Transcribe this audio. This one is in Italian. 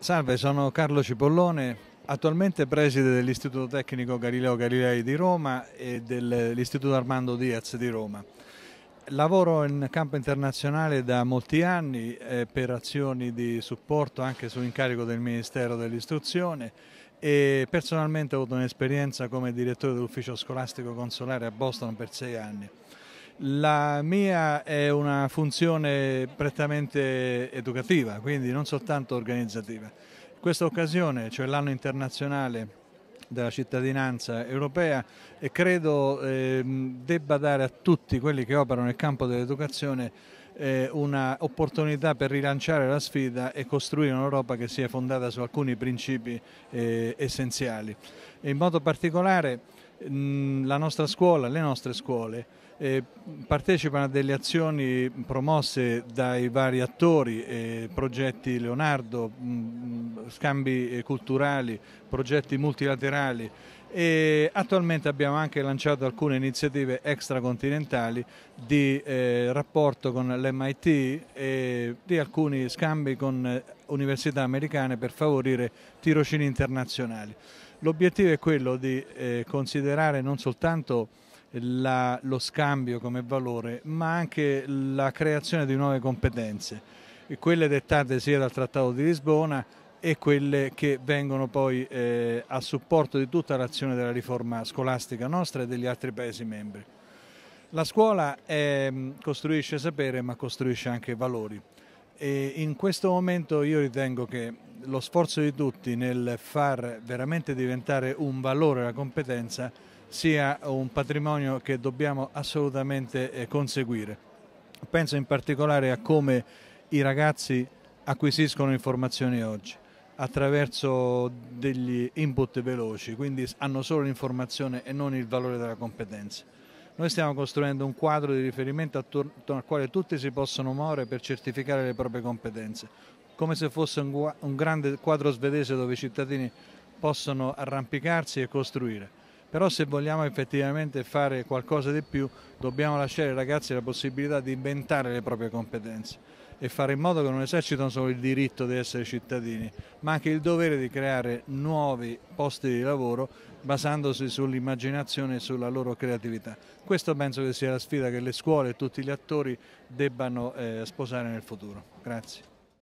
Salve, sono Carlo Cipollone, attualmente preside dell'Istituto Tecnico Galileo Galilei di Roma e dell'Istituto Armando Diaz di Roma. Lavoro in campo internazionale da molti anni eh, per azioni di supporto anche su incarico del Ministero dell'Istruzione e personalmente ho avuto un'esperienza come direttore dell'ufficio scolastico consolare a Boston per sei anni. La mia è una funzione prettamente educativa, quindi non soltanto organizzativa. Questa occasione, cioè l'anno internazionale della cittadinanza europea credo ehm, debba dare a tutti quelli che operano nel campo dell'educazione eh, un'opportunità per rilanciare la sfida e costruire un'Europa che sia fondata su alcuni principi eh, essenziali. In modo particolare la nostra scuola, le nostre scuole eh, partecipano a delle azioni promosse dai vari attori, eh, progetti Leonardo, mh, scambi eh, culturali, progetti multilaterali e attualmente abbiamo anche lanciato alcune iniziative extracontinentali di eh, rapporto con l'MIT e di alcuni scambi con eh, università americane per favorire tirocini internazionali. L'obiettivo è quello di eh, considerare non soltanto la, lo scambio come valore, ma anche la creazione di nuove competenze, quelle dettate sia dal Trattato di Lisbona e quelle che vengono poi eh, a supporto di tutta l'azione della riforma scolastica nostra e degli altri Paesi membri. La scuola è, ehm, costruisce sapere ma costruisce anche valori e in questo momento io ritengo che lo sforzo di tutti nel far veramente diventare un valore la competenza sia un patrimonio che dobbiamo assolutamente eh, conseguire. Penso in particolare a come i ragazzi acquisiscono informazioni oggi attraverso degli input veloci, quindi hanno solo l'informazione e non il valore della competenza. Noi stiamo costruendo un quadro di riferimento attorno al quale tutti si possono muovere per certificare le proprie competenze, come se fosse un, un grande quadro svedese dove i cittadini possono arrampicarsi e costruire. Però se vogliamo effettivamente fare qualcosa di più dobbiamo lasciare ai ragazzi la possibilità di inventare le proprie competenze e fare in modo che non esercitano solo il diritto di essere cittadini, ma anche il dovere di creare nuovi posti di lavoro basandosi sull'immaginazione e sulla loro creatività. Questo penso che sia la sfida che le scuole e tutti gli attori debbano eh, sposare nel futuro. Grazie.